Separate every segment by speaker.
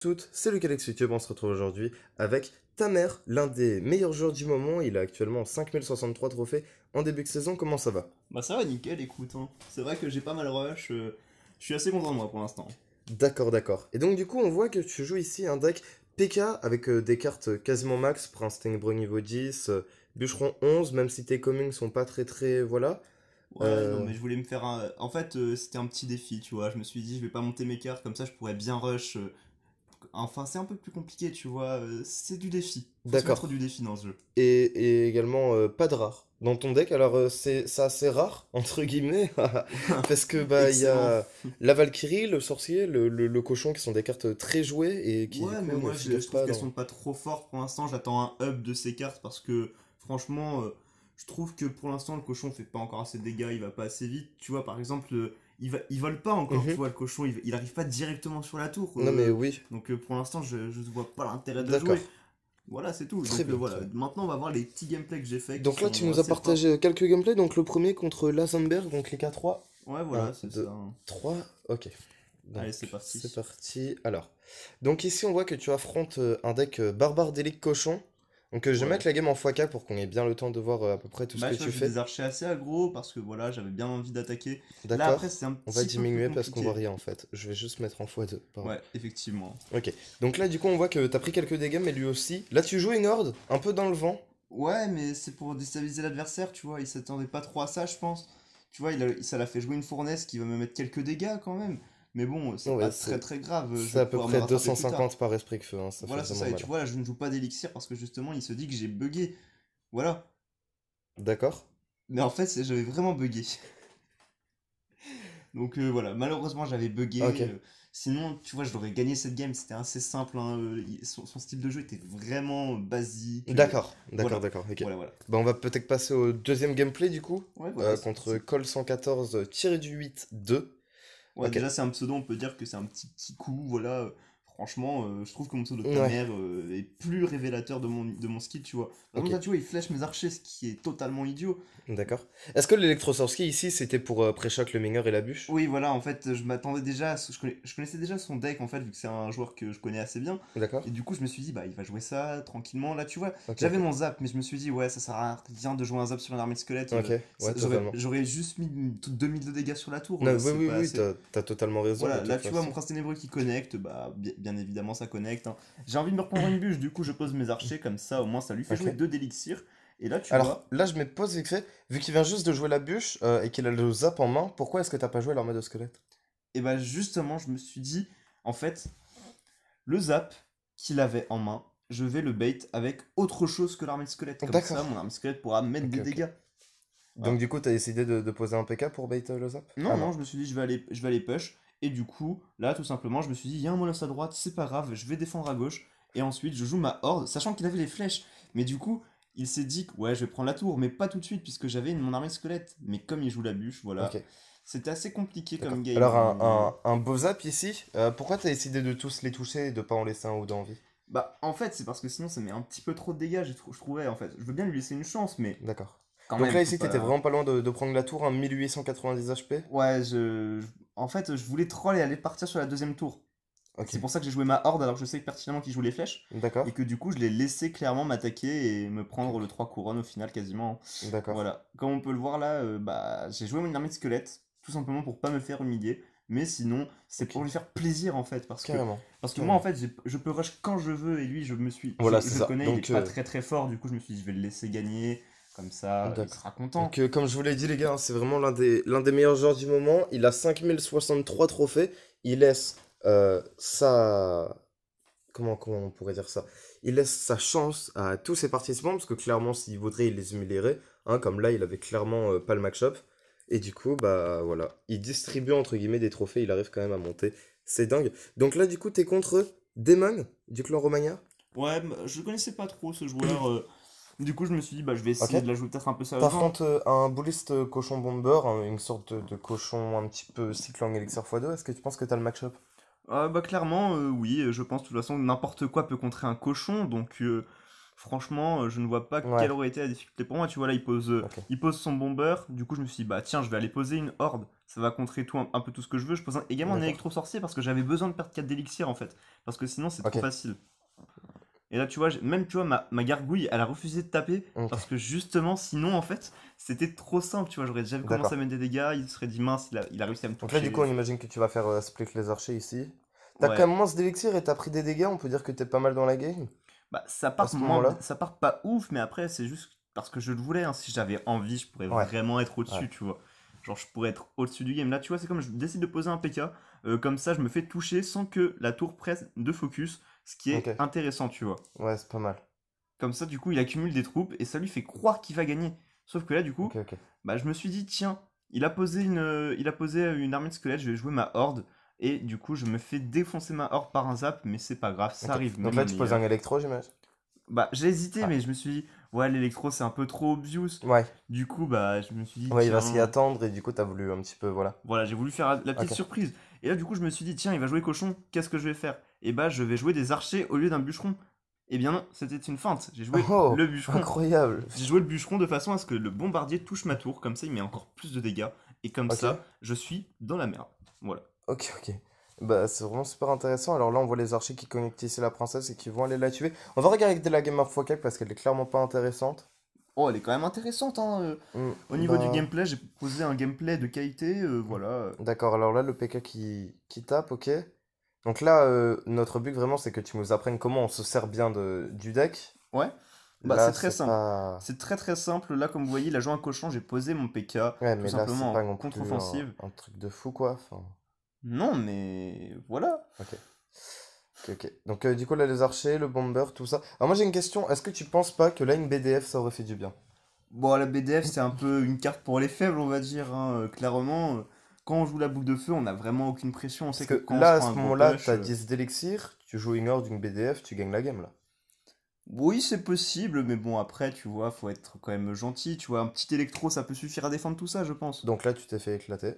Speaker 1: toutes, c'est Lucas YouTube, on se retrouve aujourd'hui avec ta mère, l'un des meilleurs joueurs du moment, il a actuellement 5063 trophées en début de saison, comment ça va Bah ça va nickel, écoute, hein. c'est vrai que j'ai pas mal rush, euh, je suis assez content de moi pour l'instant. D'accord, d'accord. Et donc du coup on voit que tu joues ici un deck PK avec euh, des cartes quasiment max, Prince Tenebro niveau 10, euh, Bûcheron 11, même si tes communes sont pas très très... voilà. Ouais, non, mais je voulais me faire un. En fait, c'était un petit défi, tu vois. Je me suis dit, je vais pas monter mes cartes, comme ça je pourrais bien rush enfin c'est un peu plus compliqué, tu vois. Euh, c'est du défi. D'accord. du défi dans ce jeu. Et, également euh, pas de rare dans ton deck. Alors ça euh, c'est rare entre guillemets parce que bah il y a la Valkyrie, le sorcier, le, cochon qui sont des cartes très jouées et qui. Ouais, moi je, trouve qu'elles sont pas trop fortes pour l'instant. J'attends un hub de ces cartes parce que franchement, je trouve que pour l'instant le cochon fait pas encore assez de dégâts, il va pas assez vite. Tu vois par exemple il, vole pas encore, mhm. tu vois, le cochon, il, arrive pas directement sur la tour. Non, mais euh, oui. Donc euh, pour l'instant, je, je vois pas l'intérêt de jouer. Voilà, c'est tout. donc, euh, voilà. Maintenant, on va voir les petits gameplays que j'ai fait. Donc là, tu nous as partagé quelques gameplays. Donc le premier contre Lazenberg, donc les K3. Ouais, voilà, c'est ça. 3, ok. Allez, c'est parti. C'est parti. Alors, donc ici, on voit que tu affrontes un deck barbare d'élite cochon. Donc euh, je vais mettre la game en x4 pour qu'on ait bien le temps de voir euh, à peu près tout ce bah, que tu fais. des archers assez aggro parce que voilà, j'avais bien envie d'attaquer. Là après c'est un petit On va diminuer parce qu'on voit rien en fait. Je vais juste mettre en x2. Ouais, effectivement. OK. Donc là du coup, on voit que t'as pris quelques dégâts mais lui aussi. Là tu joues une horde un peu dans le vent. Ouais, mais c'est pour déstabiliser l'adversaire, tu vois, il s'attendait pas trop à ça, je pense. Tu vois, il ça l'a fait jouer une fournaise qui va me mettre quelques dégâts quand même. Mais bon, c'est pas très très grave. C'est à peu près 250 par esprit que feu. Hein, voilà, c'est ça. Et tu vois, là, je ne joue pas d'élixir parce que justement, il se dit que j'ai bugué. Voilà. D'accord. Mais en fait, j'avais vraiment bugué. Donc euh, voilà, malheureusement, j'avais bugué. Euh, sinon, tu vois, je l'aurais gagné cette game. C'était assez simple. Hein, euh, son, style de jeu était vraiment basique. D'accord, d'accord, d'accord. Bah, on va peut-être passer au deuxième gameplay du coup. contre call 114-8-2. Ouais, déjà, c'est un pseudo, on peut dire que c'est un petit coup, voilà, euh, franchement, euh, je trouve que mon saut de est plus révélateur de mon, de mon skill, tu vois. Par là, tu vois, il flèche mes archers, ce qui est totalement idiot. D'accord. Est-ce que l'électrosorski ici, c'était pour euh, pré-choc le Minger et la bûche Oui, voilà, en fait, je m'attendais déjà, ce... je, je, connaissais déjà son deck, en fait, vu que c'est un joueur que je connais assez bien. D'accord. Et du coup, je me suis dit, bah, il va jouer ça tranquillement, là, tu vois. J'avais mon zap, mais je me suis dit, ouais, ça sert à rien de jouer un zap sur une armée de squelettes. Ouais, J'aurais juste mis 2000 de dégâts sur la tour. Non, hein, oui, oui, oui, t'as totalement raison. Voilà, là, tu vois, mon prince ténébreux qui connecte, bah, bien évidemment ça connecte. Hein. J'ai envie de me reprendre une bûche, du coup je pose mes archers comme ça, au moins ça lui fait jouer deux d'élixir. Et là tu Alors là je me pose vite vu qu'il vient juste de jouer la bûche euh, et qu'il a le zap en main, pourquoi est-ce que t'as pas joué l'armée de squelette Et eh bah ben, justement je me suis dit, en fait, le zap qu'il avait en main, je vais le bait avec autre chose que l'armée de squelette. Comme ça mon armée de squelette pourra mettre des dégâts. Donc du coup, t'as décidé de, de, poser un PK pour bait euh, le zap Non, ah non, non, je me suis dit, je vais aller, je vais aller push. Et du coup, là, tout simplement, je me suis dit, il y a un monos à droite, c'est pas grave, je vais défendre à gauche. Et ensuite, je joue ma horde, sachant qu'il avait les flèches. Mais du coup, il s'est dit ouais, je vais prendre la tour, mais pas tout de suite, puisque j'avais mon armée squelette. Mais comme il joue la bûche, voilà. C'était assez compliqué comme game. Alors, un, beau zap ici. Euh, pourquoi t'as décidé de tous les toucher et de pas en laisser un ou deux vie Bah, en fait, c'est parce que sinon, ça met un petit peu trop de dégâts, je, trouvais, en fait. Je veux bien lui laisser une chance, mais. D'accord. Donc là, ici, t'étais vraiment pas loin de, prendre la tour, un 1890 HP Ouais, je, en fait, je voulais troll et aller partir sur la deuxième tour. C'est pour ça que j'ai joué ma horde alors que je sais pertinemment qu'il joue les flèches. Et que du coup, je l'ai laissé clairement m'attaquer et me prendre le 3 couronnes au final quasiment. Voilà. Comme on peut le voir là, euh, bah, j'ai joué mon armée de squelettes, tout simplement pour pas me faire humilier. Mais sinon, c'est pour lui faire plaisir en fait. Parce que, parce que moi en fait, je peux rush quand je veux et lui, je me suis. Voilà, je, connais, il est euh, pas très très fort. Du coup, je me suis dit, je vais le laisser gagner. Comme ça, il sera content. Donc, euh, comme je vous l'ai dit, les gars, hein, c'est vraiment l'un des, l'un des meilleurs joueurs du moment. Il a 5063 trophées. Il laisse euh, sa. Comment, comment on pourrait dire ça Il laisse sa chance à tous ses participants, parce que clairement, s'il voudrait, il les humilierait. Hein, comme là, il avait clairement euh, pas le match-up. Et du coup, bah voilà. Il distribue entre guillemets des trophées. Il arrive quand même à monter. C'est dingue. Donc là, du coup, t'es contre Demon du clan Romagna Ouais, je connaissais pas trop ce joueur. Du coup, je me suis dit, bah, je vais essayer de l'ajouter jouer peut-être un peu sérieusement. Par contre, euh, un bouliste euh, cochon bomber, hein, une sorte de, cochon un petit peu cyclone élixir x2. Est-ce que tu penses que t'as le match-up ah, bah, Clairement, euh, oui. Je pense de toute façon n'importe quoi peut contrer un cochon. Donc, franchement, je ne vois pas quelle aurait été la difficulté pour moi. Tu vois, là, il pose, il pose son bomber. Du coup, je me suis dit, bah, tiens, je vais aller poser une horde. Ça va contrer tout un, peu tout ce que je veux. Je pose également un électro-sorcier parce que j'avais besoin de perdre 4 d'élixir en fait. Parce que sinon, c'est trop facile. Et là, tu vois, même tu vois, ma, gargouille, elle a refusé de taper parce que justement, sinon, en fait, c'était trop simple. Tu vois, j'aurais déjà commencé à mettre des dégâts, il serait dit mince, il a, réussi à me toucher. Donc du coup, on imagine que tu vas faire euh, split les archers ici. T'as quand même moins d'élixir et t'as pris des dégâts, on peut dire que t'es pas mal dans la game. Bah, ça part, ça part pas ouf, mais après, c'est juste parce que je le voulais. Hein. Si j'avais envie, je pourrais vraiment être au-dessus, tu vois. Genre, je pourrais être au-dessus du game. Là, tu vois, c'est comme je décide de poser un PK. Euh, comme ça, je me fais toucher sans que la tour presse de focus, ce qui est intéressant, tu vois. Ouais, c'est pas mal. Comme ça, du coup, il accumule des troupes et ça lui fait croire qu'il va gagner. Sauf que là, du coup, Bah, je me suis dit, tiens, il a, posé une, euh, il a posé euh, une armée de squelettes, je vais jouer ma horde. Et du coup, je me fais défoncer ma horde par un zap, mais c'est pas grave, ça arrive. Donc là, tu poses un électro, j'imagine Bah, j'ai hésité, ah. mais je me suis dit, ouais, l'électro c'est un peu trop obvious. Ouais. Du coup, bah, je me suis dit. Ouais, il va s'y attendre et du coup, t'as voulu un petit peu, voilà. Voilà, j'ai voulu faire la petite surprise. Et là, du coup, je me suis dit, tiens, il va jouer cochon, qu'est-ce que je vais faire Et bah, je vais jouer des archers au lieu d'un bûcheron. Eh bien non, c'était une feinte. J'ai joué oh, le bûcheron. Incroyable. J'ai joué le bûcheron de façon à ce que le bombardier touche ma tour, comme ça il met encore plus de dégâts. Et comme ça, je suis dans la merde. Voilà. Ok, ok. Bah, c'est vraiment super intéressant. Alors là, on voit les archers qui connectent ici la princesse et qui vont aller la tuer. On va regarder la game of Focal parce qu'elle est clairement pas intéressante. Oh, elle est quand même intéressante. Hein. Euh, mm. Au niveau du ben, gameplay, j'ai posé un gameplay de qualité. Euh, voilà. D'accord, alors là, le PK qui, qui tape, ok. Donc là, euh, notre but vraiment, c'est que tu nous apprennes comment on se sert bien de... du deck. Ouais. Bah, c'est très simple. C'est très très simple. Là, comme vous voyez, la joint un cochon, j'ai posé mon PK. Ouais, mais simplement contre-offensive. Un, un, truc de fou, quoi. Enfin... Non, mais voilà. Ok. Ok, Donc, euh, du coup, là, les archers, le bomber, tout ça. Alors, moi, j'ai une question. Est-ce que tu penses pas que là, une BDF, ça aurait fait du bien Bon, la BDF, c'est un peu une carte pour les faibles, on va dire. Hein, euh, clairement, quand on joue la boule de feu, on n'a vraiment aucune pression. On sait que, là, à ce moment-là, tu as 10 euh, d'élixir, tu joues une horde, d'une BDF, tu gagnes la game, là. Oui, c'est possible, mais bon, après, tu vois, faut être quand même gentil. Tu vois, un petit électro, ça peut suffire à défendre tout ça, je pense. Donc là, tu t'es fait éclater.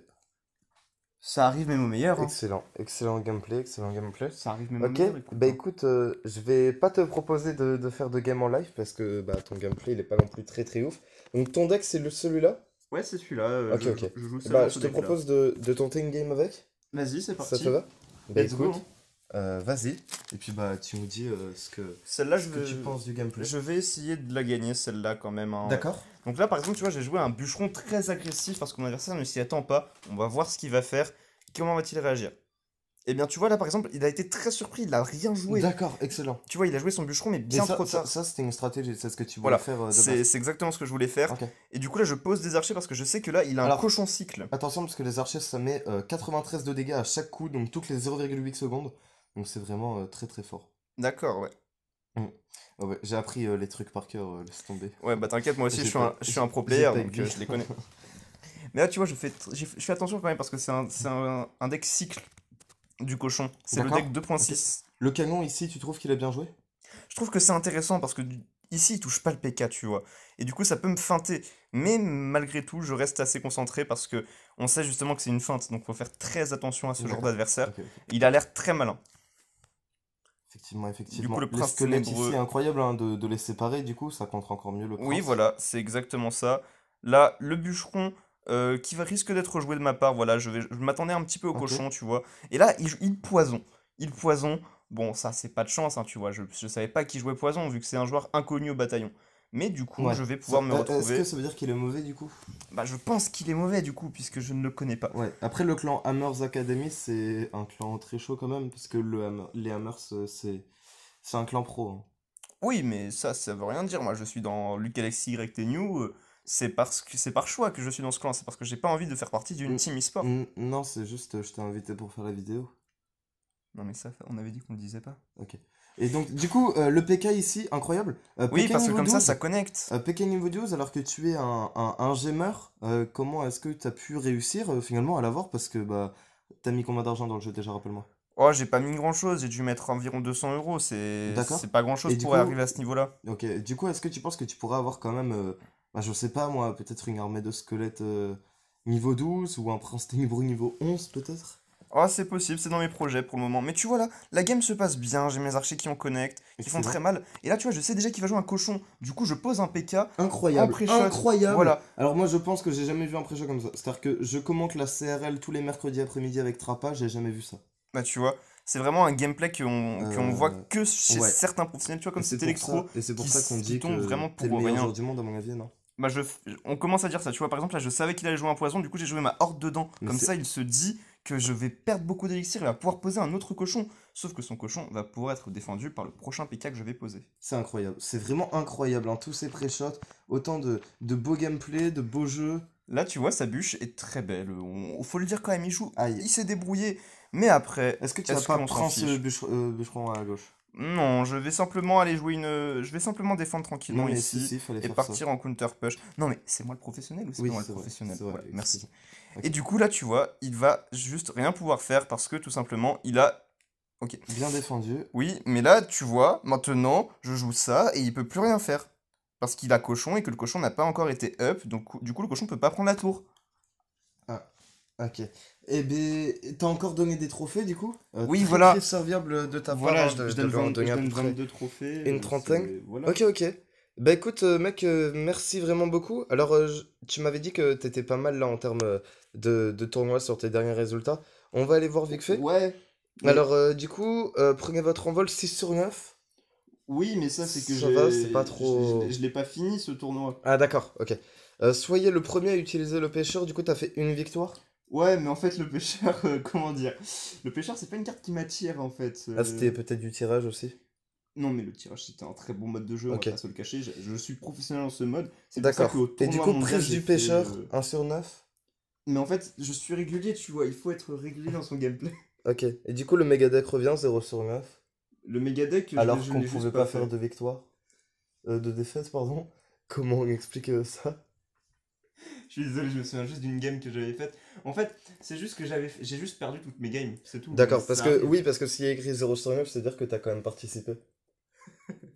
Speaker 1: Ça arrive même au meilleur. Hein. Excellent, excellent gameplay, excellent gameplay. Ça arrive même au meilleur. Ok, bah hein. écoute, euh, je vais pas te proposer de, faire de game en live parce que bah, ton gameplay il est pas non plus très très ouf. Donc ton deck c'est celui-là Ouais, c'est celui-là. Euh, ok, ok. bah, je te propose de, tenter une game avec Vas-y, c'est parti. Ça te va Bah écoute. Hein. Euh, vas-y, et puis bah, tu nous dis euh, ce, que, -là, tu penses du gameplay. Je vais essayer de la gagner, celle-là, quand même. Hein. D'accord. Donc là, par exemple, tu vois, j'ai joué un bûcheron très agressif parce que mon adversaire ne s'y attend pas. On va voir ce qu'il va faire. Comment va-t-il réagir et eh bien, tu vois, là, par exemple, il a été très surpris, il a rien joué. D'accord, excellent. Tu vois, il a joué son bûcheron, mais bien trop tard. Ça, c'était une stratégie, c'est ce que tu voulais faire. Euh, c'est exactement ce que je voulais faire. Et du coup, là, je pose des archers parce que je sais que là, il a un cochon cycle. Attention, parce que les archers, ça met 93 de dégâts à chaque coup, donc toutes les 0,8 secondes. Donc c'est vraiment euh, très très fort. D'accord, ouais. Mmh. Ah j'ai appris euh, les trucs par cœur, euh, laisse tomber. Ouais, bah t'inquiète, moi aussi je suis, un, pro player, donc je les connais. Mais là, tu vois, je fais, je fais attention quand même parce que c'est un, un, un, deck cycle du cochon. C'est le deck 2.6. Le canon ici, tu trouves qu'il a bien joué Je trouve que c'est intéressant parce que ici, il touche pas le PK, tu vois. Et du coup, ça peut me feinter. Mais malgré tout, je reste assez concentré parce que on sait justement que c'est une feinte. Donc, faut faire très attention à ce genre d'adversaire. Il a l'air très malin. Effectivement, effectivement. Du coup, le principe ici incroyable hein, de, les séparer, du coup, ça compte encore mieux le prince. Oui, voilà, c'est exactement ça. Là, le bûcheron, euh, qui va, risque d'être joué de ma part, voilà, je, je m'attendais un petit peu au cochon, tu vois. Et là, il, il poison. Il poison. Bon, ça, c'est pas de chance, hein, tu vois. Je, je savais pas qui jouait poison, vu que c'est un joueur inconnu au bataillon. Mais du coup, je vais pouvoir me euh, retrouver. Est-ce que ça veut dire qu'il est mauvais du coup Bah, je pense qu'il est mauvais du coup, puisque je ne le connais pas. Ouais. Après, le clan Hammers Academy, c'est un clan très chaud quand même, parce que le les Hammers, euh, c'est un clan pro. Hein. Oui, mais ça, ça veut rien dire. Moi, je suis dans Luke Alexis New. Euh, c'est parce que c'est par choix que je suis dans ce clan. C'est parce que j'ai pas envie de faire partie d'une mm. team e-sport. Mm, non, c'est juste, je t'ai invité pour faire la vidéo. Non, mais ça, on avait dit qu'on le disait pas. Ok. Et donc, du coup, euh, le PK ici, incroyable. Euh, oui, parce que comme ça, ça connecte. Euh, PK niveau 12, alors que tu es un, un, comment est-ce que tu as pu réussir finalement à l'avoir Parce que bah, t'as mis combien d'argent dans le jeu déjà, rappelle-moi Oh, j'ai pas mis grand chose, j'ai dû mettre environ 200 euros, c'est pas grand chose pour arriver à ce niveau-là. Ok, du coup, est-ce que tu penses que tu pourrais avoir quand même, bah, je sais pas moi, peut-être une armée de squelettes niveau 12 ou un prince niveau niveau 11 peut-être oh, c'est possible, c'est dans mes projets pour le moment. Mais tu vois là, la game se passe bien, j'ai mes archers qui en connectent, qui font très mal. Et là, tu vois, je sais déjà qu'il va jouer un cochon. Du coup, je pose un PK. Incroyable. incroyable. Voilà. Alors moi, je pense que j'ai jamais vu un pré comme ça. C'est-à-dire que je commente la CRL tous les mercredis après-midi avec Trapa, j'ai jamais vu ça. Bah, tu vois. C'est vraiment un gameplay qu'on voit euh, que chez certains professionnels, tu vois, comme c'est électro. Et c'est pour ça qu'on dit tombe vraiment pour le meilleur du monde, à mon avis, non bah je, on commence à dire ça, tu vois, par exemple, là, je savais qu'il allait jouer un poison, du coup, j'ai joué ma horde dedans. comme ça, il se dit, je vais perdre beaucoup d'élixir et va pouvoir poser un autre cochon. Sauf que son cochon va pouvoir être défendu par le prochain P.K. que je vais poser. C'est incroyable, c'est vraiment incroyable, hein. tous ces pré-shots, autant de, beaux gameplay, de beaux jeux. Là, tu vois, sa bûche est très belle. On, faut le dire quand même, il joue. Il s'est débrouillé. Mais après. Est-ce que tu est pas le euh, Bûcheron à gauche non, je vais simplement aller jouer une. Je vais simplement défendre tranquillement ici et partir en counter push. Non, mais c'est moi le professionnel ou c'est moi le professionnel Merci. Et du coup, là, tu vois, il va juste rien pouvoir faire parce que tout simplement, il a. Ok. Bien défendu. Oui, mais là, tu vois, maintenant, je joue ça et il peut plus rien faire. Parce qu'il a cochon et que le cochon n'a pas encore été up, donc du coup, le cochon peut pas prendre la tour. Ok. Eh ben, t'as encore donné des trophées du coup euh, Oui, voilà. serviable de ta part. Voilà, hein, je, de, donne, 22 trophées. une euh, trentaine voilà. Ok, ok. Bah écoute, euh, mec, merci vraiment beaucoup. Alors, tu m'avais dit que t'étais pas mal là en termes de, de tournoi sur tes derniers résultats. On va aller voir vite fait Ouais. Alors, du coup, prenez votre envol 6 sur 9. Oui, mais ça, c'est que ça va, pas trop. Je, l'ai pas fini ce tournoi. Ah, d'accord, ok. soyez le premier à utiliser le pêcheur, du coup, t'as fait une victoire Ouais, mais en fait, le pêcheur, euh, comment dire Le pêcheur, c'est pas une carte qui m'attire en fait. Euh. Ah, c'était peut-être du tirage aussi Non, mais le tirage, c'était un très bon mode de jeu, on va pas se le cacher. Je, suis professionnel dans ce mode. C'est D'accord. Et du coup, prise du pêcheur, 1 euh, sur 9 Mais en fait, je suis régulier, tu vois, il faut être régulier dans son gameplay. Ok, et du coup, le méga deck revient 0 sur 9 Le méga deck, Alors qu'on pouvait pas, faire de victoire De défaite, pardon Comment on explique ça je suis désolé, je me souviens juste d'une game que j'avais faite. En fait, c'est juste que j'avais, j'ai juste perdu toutes mes games, c'est tout. D'accord, parce que oui, parce que s'il y a écrit 9, c'est-à-dire que t'as quand même participé.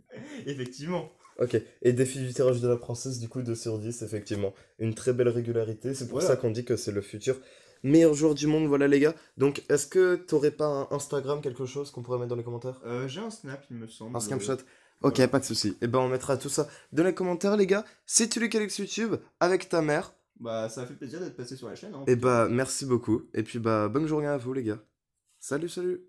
Speaker 1: effectivement. Ok, et défi du tirage de la princesse, du coup, 2 sur 10, effectivement. Une très belle régularité, c'est pour ça qu'on dit que c'est le futur meilleur joueur du monde, voilà les gars. Donc, est-ce que t'aurais pas un Instagram, quelque chose qu'on pourrait mettre dans les commentaires euh, J'ai un Snap, il me semble. Un Snapchat. Ok, pas de souci. Et eh ben on mettra tout ça dans les commentaires, les gars. Si tu le sur YouTube avec ta mère. Bah, ça fait plaisir d'être passé sur la chaîne. et hein. eh bah, ben, merci beaucoup. Et puis, bah, bonne journée à vous, les gars. Salut, salut.